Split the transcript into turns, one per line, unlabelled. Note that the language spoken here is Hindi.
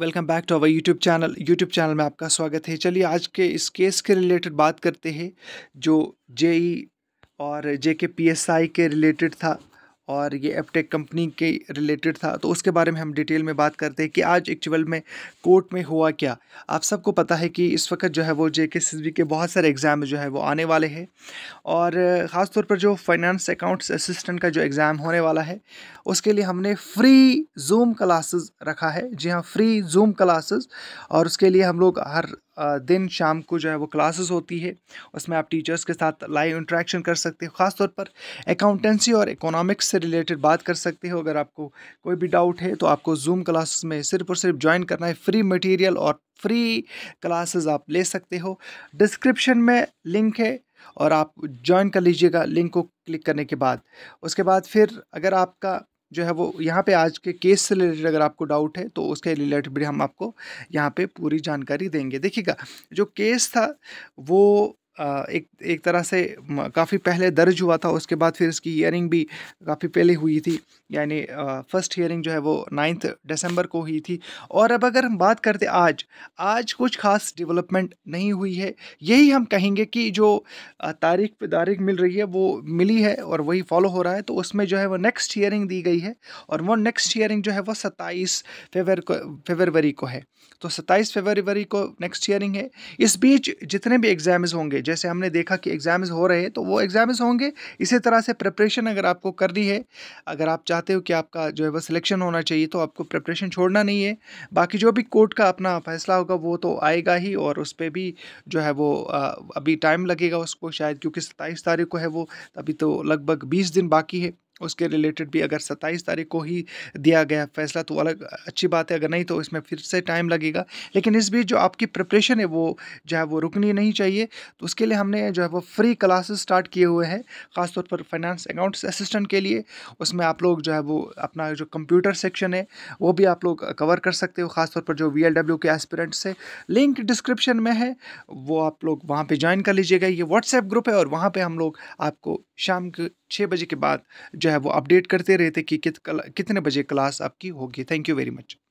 welcome back to our YouTube channel YouTube channel में आपका स्वागत है चलिए आज के इस केस के रिलेटेड बात करते हैं जो जेई और जे के पी के रिलेटेड था और ये एपटेक कंपनी e के रिलेटेड था तो उसके बारे में हम डिटेल में बात करते हैं कि आज एक्चुअल में कोर्ट में हुआ क्या आप सबको पता है कि इस वक्त जो है वो जे के के बहुत सारे एग्ज़ाम जो है वो आने वाले हैं और ख़ासतौर पर जो फाइनेंस अकाउंट्स असिस्टेंट का जो एग्ज़ाम होने वाला है उसके लिए हमने फ्री जूम क्लासेस रखा है जी हाँ फ्री जूम क्लासेस और उसके लिए हम लोग हर दिन शाम को जो है वो क्लासेस होती है उसमें आप टीचर्स के साथ लाइव इंट्रैक्शन कर सकते हो ख़ासतौर पर अकाउंटेंसी और इकोनॉमिक्स से रिलेटेड बात कर सकते हो अगर आपको कोई भी डाउट है तो आपको जूम क्लासेस में सिर्फ और सिर्फ ज्वाइन करना है फ्री मटेरियल और फ्री क्लासेस आप ले सकते हो डिस्क्रिप्शन में लिंक है और आप ज्वाइन कर लीजिएगा लिंक को क्लिक करने के बाद उसके बाद फिर अगर आपका जो है वो यहाँ पे आज के केस से रिलेटेड अगर आपको डाउट है तो उसके रिलेटेड भी हम आपको यहाँ पे पूरी जानकारी देंगे देखिएगा जो केस था वो एक एक तरह से काफ़ी पहले दर्ज हुआ था उसके बाद फिर इसकी हियरिंग भी काफ़ी पहले हुई थी यानी फर्स्ट हियरिंग जो है वो नाइन्थ दिसंबर को हुई थी और अब अगर हम बात करते आज आज कुछ खास डेवलपमेंट नहीं हुई है यही हम कहेंगे कि जो तारीख पे तारीख मिल रही है वो मिली है और वही फॉलो हो रहा है तो उसमें जो है वो नेक्स्ट हियरिंग दी गई है और वो नेक्स्ट हियरिंग जो है वो सत्ताईस फेवर को फेबरवरी को है तो सत्ताईस फेबरवरी को नेक्स्ट हियरिंग है इस बीच जितने भी एग्जाम्स होंगे जैसे हमने देखा कि एग्ज़ाम्स हो रहे हैं तो वो एग्ज़ाम्स होंगे इसी तरह से प्रिपरेशन अगर आपको करनी है अगर आप चाहते हो कि आपका जो है वो सिलेक्शन होना चाहिए तो आपको प्रिपरेशन छोड़ना नहीं है बाकी जो भी कोर्ट का अपना फैसला होगा वो तो आएगा ही और उस पर भी जो है वो अभी टाइम लगेगा उसको शायद क्योंकि सत्ताईस तारीख को है वो अभी तो लगभग बीस दिन बाकी है उसके रिलेटेड भी अगर सत्ताईस तारीख को ही दिया गया फैसला तो अलग अच्छी बात है अगर नहीं तो इसमें फिर से टाइम लगेगा लेकिन इस बीच जो आपकी प्रिपरेशन है वो जो है वो रुकनी नहीं चाहिए तो उसके लिए हमने जो है वो फ्री क्लासेस स्टार्ट किए हुए हैं ख़ासतौर पर फाइनेंस अकाउंट्स असिस्टेंट के लिए उसमें आप लोग जो है वो अपना जो कंप्यूटर सेक्शन है वो भी आप लोग कवर कर सकते हो ख़ासतौर पर जो वी के एस्पिरेंट्स है लिंक डिस्क्रिप्शन में है वो आप लोग वहाँ पर ज्वाइन कर लीजिएगा ये व्हाट्सएप ग्रुप है और वहाँ पर हम लोग आपको शाम के छः बजे के बाद जो जो है वो अपडेट करते रहते कि कित, कितने बजे क्लास आपकी होगी थैंक यू वेरी मच